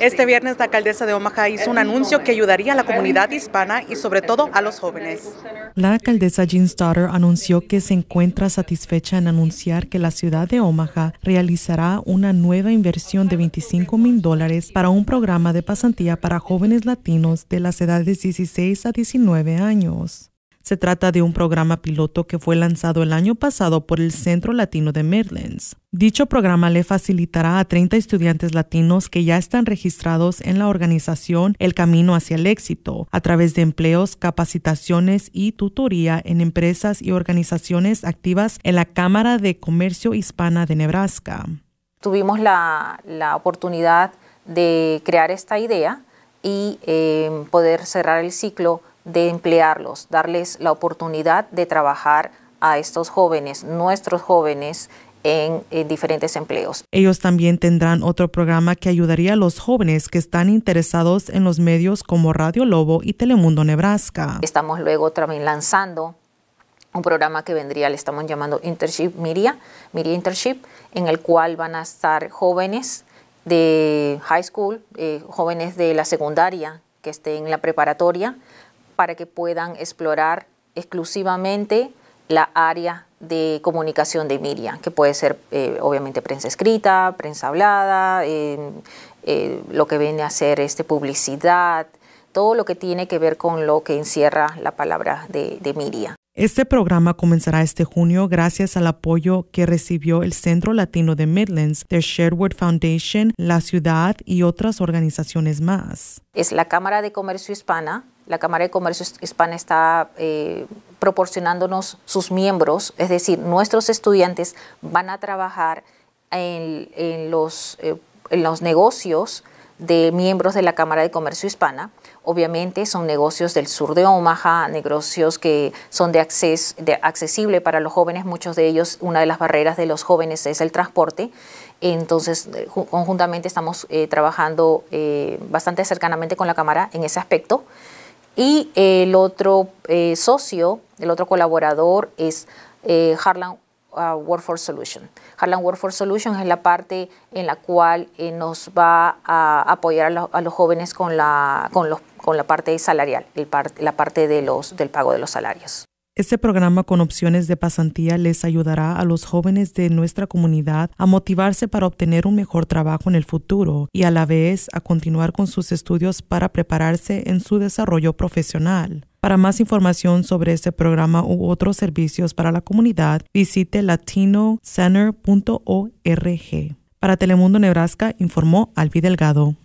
Este viernes la alcaldesa de Omaha hizo un anuncio que ayudaría a la comunidad hispana y sobre todo a los jóvenes. La alcaldesa Jean Stoddard anunció que se encuentra satisfecha en anunciar que la ciudad de Omaha realizará una nueva inversión de 25 mil dólares para un programa de pasantía para jóvenes latinos de las edades 16 a 19 años. Se trata de un programa piloto que fue lanzado el año pasado por el Centro Latino de Midlands. Dicho programa le facilitará a 30 estudiantes latinos que ya están registrados en la organización el camino hacia el éxito a través de empleos, capacitaciones y tutoría en empresas y organizaciones activas en la Cámara de Comercio Hispana de Nebraska. Tuvimos la, oportunidad de crear esta idea y eh, poder cerrar el ciclo de emplearlos, darles la oportunidad de trabajar a estos jóvenes, nuestros jóvenes, en, diferentes empleos. Ellos también tendrán otro programa que ayudaría a los jóvenes que están interesados en los medios como Radio Lobo y Telemundo Nebraska. Estamos luego también lanzando un programa que vendría, le estamos llamando Internship Miria, Miria Internship, en el cual van a estar jóvenes de high school, eh, jóvenes de la secundaria que estén en la preparatoria, para que puedan explorar exclusivamente la área de comunicación de Miriam, que puede ser eh, obviamente prensa escrita, prensa hablada, em, eh, lo que viene a ser este, publicidad, todo lo que tiene que ver con lo que encierra la palabra de, Miriam. Este programa comenzará este junio gracias al apoyo que recibió el Centro Latino de Midlands, The Sherwood Foundation, la ciudad y otras organizaciones más. Es la Cámara de Comercio Hispana, la Cámara de Comercio Hispana está eh, proporcionándonos sus miembros, es decir, nuestros estudiantes van a trabajar en, los, eh, los negocios de miembros de la Cámara de Comercio Hispana. Obviamente son negocios del sur de Omaha, negocios que son de, acces, de accesible para los jóvenes. Muchos de ellos, una de las barreras de los jóvenes es el transporte. Entonces, eh, conjuntamente estamos trabajando bastante cercanamente con la Cámara en ese aspecto. Y el otro eh, socio, el otro colaborador es eh, Harlan ah, Workforce Solution. Harlan Workforce Solutions es la parte en la cual eh, nos va a apoyar a, los jóvenes con la, parte salarial, la parte de los, del pago de los salarios. Este programa con opciones de pasantía les ayudará a los jóvenes de nuestra comunidad a motivarse para obtener un mejor trabajo en el futuro y a la vez a continuar con sus estudios para prepararse en su desarrollo profesional. Para más información sobre este programa u otros servicios para la comunidad, visite latinocenter.org. Para Telemundo Nebraska informó Albi Delgado.